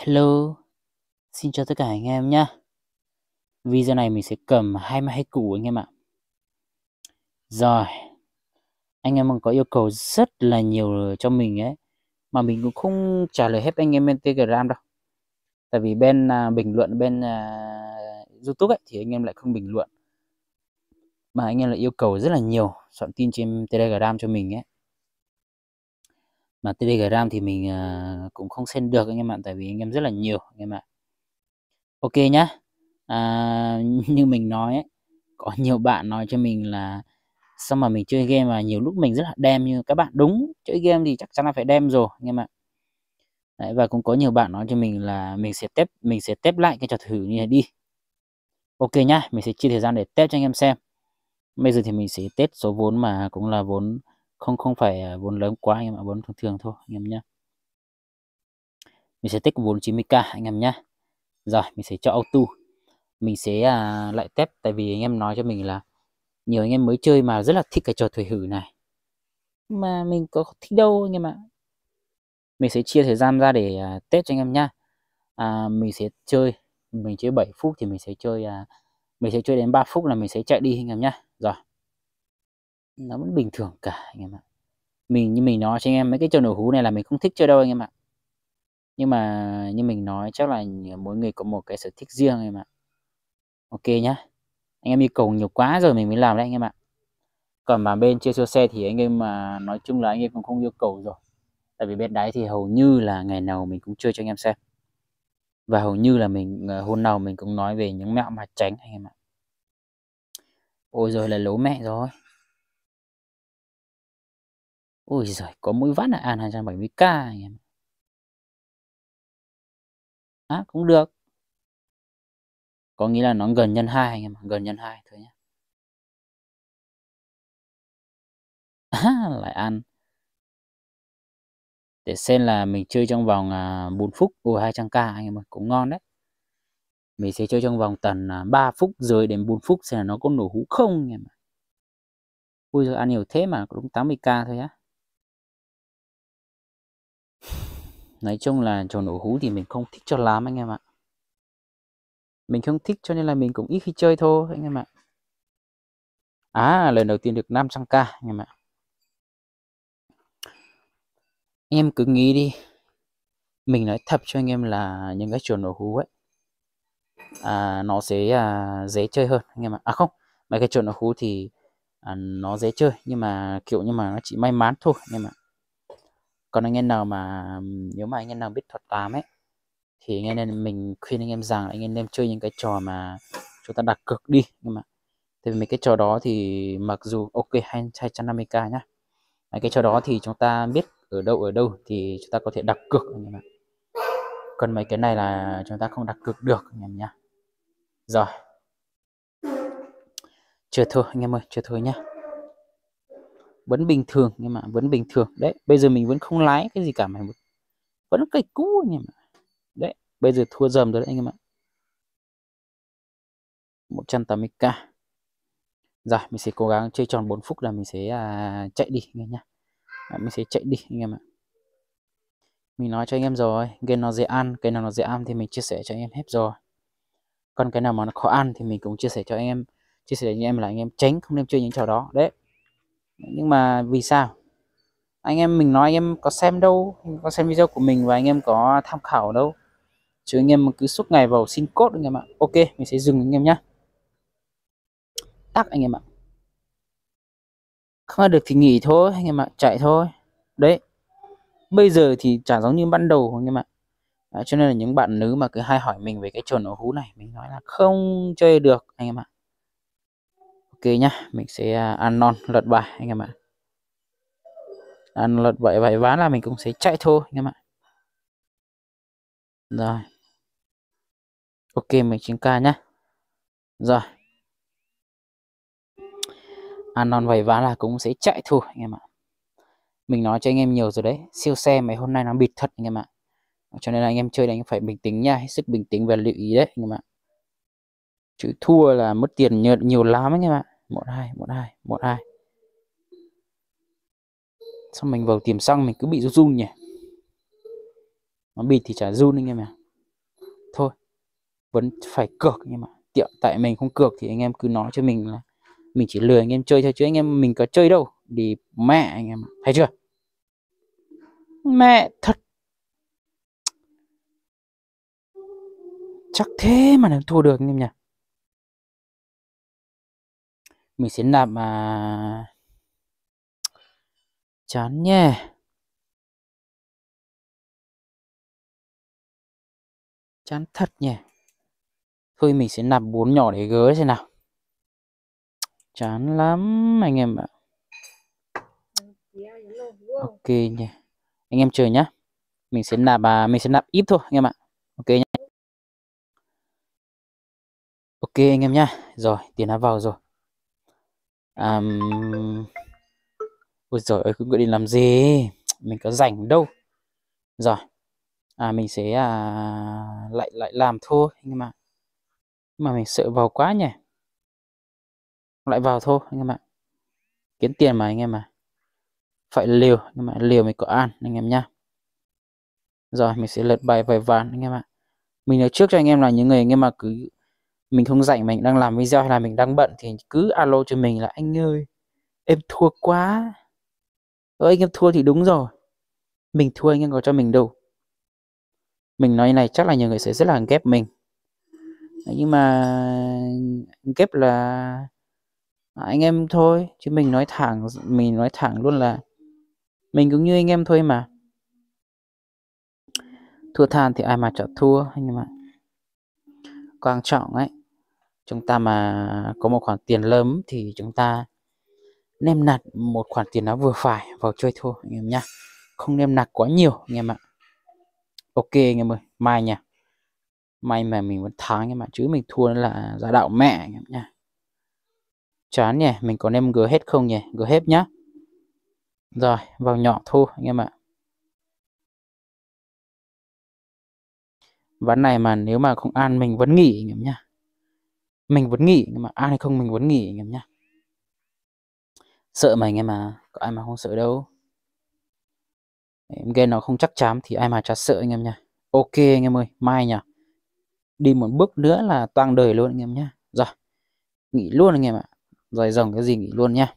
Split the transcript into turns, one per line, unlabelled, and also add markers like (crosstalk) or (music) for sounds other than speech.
Hello, xin chào tất cả anh em nhé. Video này mình sẽ cầm hai 22 củ anh em ạ. Rồi, anh em có yêu cầu rất là nhiều cho mình ấy. Mà mình cũng không trả lời hết anh em bên Telegram đâu. Tại vì bên à, bình luận bên à, Youtube ấy, thì anh em lại không bình luận. Mà anh em lại yêu cầu rất là nhiều soạn tin trên Telegram cho mình ấy mà telegram thì mình à, cũng không xem được anh em ạ tại vì anh em rất là nhiều anh em ạ ok nhá à, (laughs) như mình nói ấy, có nhiều bạn nói cho mình là xong mà mình chơi game và nhiều lúc mình rất là đem như các bạn đúng chơi game thì chắc chắn là phải đem rồi anh em ạ Đấy, và cũng có nhiều bạn nói cho mình là mình sẽ test mình sẽ test lại cái trò thử như này đi ok nhá mình sẽ chia thời gian để test cho anh em xem bây giờ thì mình sẽ test số vốn mà cũng là vốn không không phải à, vốn lớn quá anh em ạ vốn thường thường thôi anh em nhé mình sẽ tích vốn 90k anh em nhé rồi mình sẽ cho auto mình sẽ à, lại test tại vì anh em nói cho mình là nhiều anh em mới chơi mà rất là thích cái trò thủy hử này mà mình có thích đâu anh em ạ mình sẽ chia thời gian ra để à, test cho anh em nhá à, mình sẽ chơi mình chơi 7 phút thì mình sẽ chơi à, mình sẽ chơi đến 3 phút là mình sẽ chạy đi anh em nhá rồi nó vẫn bình thường cả anh em ạ mình như mình nói cho anh em mấy cái trò nổ hú này là mình không thích chơi đâu anh em ạ nhưng mà như mình nói chắc là mỗi người có một cái sở thích riêng anh em ạ ok nhá anh em yêu cầu nhiều quá rồi mình mới làm đấy anh em ạ còn mà bên chơi xe thì anh em mà nói chung là anh em cũng không yêu cầu rồi tại vì bên đấy thì hầu như là ngày nào mình cũng chơi cho anh em xem và hầu như là mình à, hôm nào mình cũng nói về những mẹo mà tránh anh em ạ ôi rồi là lố mẹ rồi Ôi giời, có mũi vắt là an 270k anh em. À, cũng được. Có nghĩa là nó gần nhân 2 anh em, gần nhân 2 thôi nhé. À, (laughs) lại ăn. Để xem là mình chơi trong vòng 4 à, phút, ồ 200k anh em ơi, cũng ngon đấy. Mình sẽ chơi trong vòng tầm 3 à, phút rồi đến 4 phút xem là nó có nổ hũ không anh em ạ. Ui giời, ăn nhiều thế mà cũng 80k thôi á. nói chung là trò nổ hú thì mình không thích cho lắm anh em ạ mình không thích cho nên là mình cũng ít khi chơi thôi anh em ạ à lần đầu tiên được 500 k anh em ạ em cứ nghĩ đi mình nói thật cho anh em là những cái chuồn nổ hú ấy à, nó sẽ à, dễ chơi hơn anh em ạ à không mấy cái chuồn nổ hú thì à, nó dễ chơi nhưng mà kiểu như mà nó chỉ may mắn thôi anh em ạ còn anh em nào mà nếu mà anh em nào biết thuật tám ấy thì anh em mình khuyên anh em rằng anh em nên chơi những cái trò mà chúng ta đặt cược đi nhưng mà tại vì mấy cái trò đó thì mặc dù ok năm mươi k nhá mấy cái trò đó thì chúng ta biết ở đâu ở đâu thì chúng ta có thể đặt cược anh em ạ còn mấy cái này là chúng ta không đặt cược được anh em nhá rồi chưa thua anh em ơi chưa thua nhá vẫn bình thường nhưng mà vẫn bình thường đấy bây giờ mình vẫn không lái cái gì cả mà vẫn cây cũ nhưng mà đấy bây giờ thua dầm rồi đấy anh em ạ 180k rồi mình sẽ cố gắng chơi tròn 4 phút là mình sẽ à, chạy đi anh em nhá à, mình sẽ chạy đi anh em ạ mình nói cho anh em rồi game nó dễ ăn cái nào nó dễ ăn thì mình chia sẻ cho anh em hết rồi còn cái nào mà nó khó ăn thì mình cũng chia sẻ cho anh em chia sẻ cho anh em là anh em tránh không nên chơi những trò đó đấy nhưng mà vì sao anh em mình nói anh em có xem đâu có xem video của mình và anh em có tham khảo đâu chứ anh em cứ suốt ngày vào xin cốt anh em ạ ok mình sẽ dừng anh em nhá tắt anh em ạ không được thì nghỉ thôi anh em ạ chạy thôi đấy bây giờ thì chả giống như ban đầu anh em ạ à, cho nên là những bạn nữ mà cứ hay hỏi mình về cái chuẩn ổ hú này mình nói là không chơi được anh em ạ ok nhá mình sẽ à, ăn non lật bài anh em ạ ăn lật bảy bảy ván là mình cũng sẽ chạy thôi anh em ạ rồi ok mình chín k nhá rồi ăn non bảy ván là cũng sẽ chạy thôi anh em ạ mình nói cho anh em nhiều rồi đấy siêu xe mày hôm nay nó bịt thật anh em ạ cho nên là anh em chơi này phải bình tĩnh nha hết sức bình tĩnh và lưu ý đấy anh em ạ chữ thua là mất tiền nhiều, nhiều lắm anh em ạ một hai một hai một hai xong mình vào tìm xăng mình cứ bị run run nhỉ nó bịt thì chả run anh em ạ thôi vẫn phải cược anh em ạ tiện tại mình không cược thì anh em cứ nói cho mình là mình chỉ lừa anh em chơi thôi chứ anh em mình có chơi đâu đi mẹ anh em ạ thấy chưa mẹ thật chắc thế mà nó thua được anh em nhỉ mình sẽ làm mà chán nhé chán thật nhỉ thôi mình sẽ nạp bốn nhỏ để gỡ xem nào chán lắm anh em ạ ok nhỉ anh em chờ nhá mình sẽ nạp à mình sẽ nạp ít thôi anh em ạ ok nhá ok anh em nhá rồi tiền đã vào rồi à, ôi giời ơi cứ đi làm gì mình có rảnh đâu rồi à, mình sẽ à, lại lại làm thôi anh em ạ, mà mình sợ vào quá nhỉ lại vào thôi anh em ạ kiếm tiền mà anh em ạ phải liều nhưng mà liều mình có ăn anh em nhá rồi mình sẽ lật bài vài ván anh em ạ mình nói trước cho anh em là những người anh em mà cứ mình không rảnh mình đang làm video hay là mình đang bận thì cứ alo cho mình là anh ơi em thua quá ơ anh em thua thì đúng rồi mình thua anh em có cho mình đâu mình nói này chắc là nhiều người sẽ rất là ghép mình nhưng mà ghép là anh em thôi chứ mình nói thẳng mình nói thẳng luôn là mình cũng như anh em thôi mà thua than thì ai mà chả thua anh em ạ quan trọng ấy chúng ta mà có một khoản tiền lớn thì chúng ta nêm nạt một khoản tiền nó vừa phải vào chơi thôi anh em nhá không nêm nạt quá nhiều anh em ạ ok anh em ơi mai nha may mà mình vẫn thắng anh em ạ chứ mình thua là giả đạo mẹ anh em nhá chán nhỉ mình có nêm gỡ hết không nhỉ gỡ hết nhá rồi vào nhỏ thôi anh em ạ ván này mà nếu mà không ăn mình vẫn nghỉ anh em nhá mình muốn nghỉ nhưng mà ai hay không mình muốn nghỉ anh em nhá sợ mình em mà có ai mà không sợ đâu em game nó không chắc chắn thì ai mà chả sợ anh em nhá ok anh em ơi mai nhá đi một bước nữa là toang đời luôn anh em nhá rồi nghỉ luôn anh em ạ rồi rồng cái gì nghỉ luôn nhá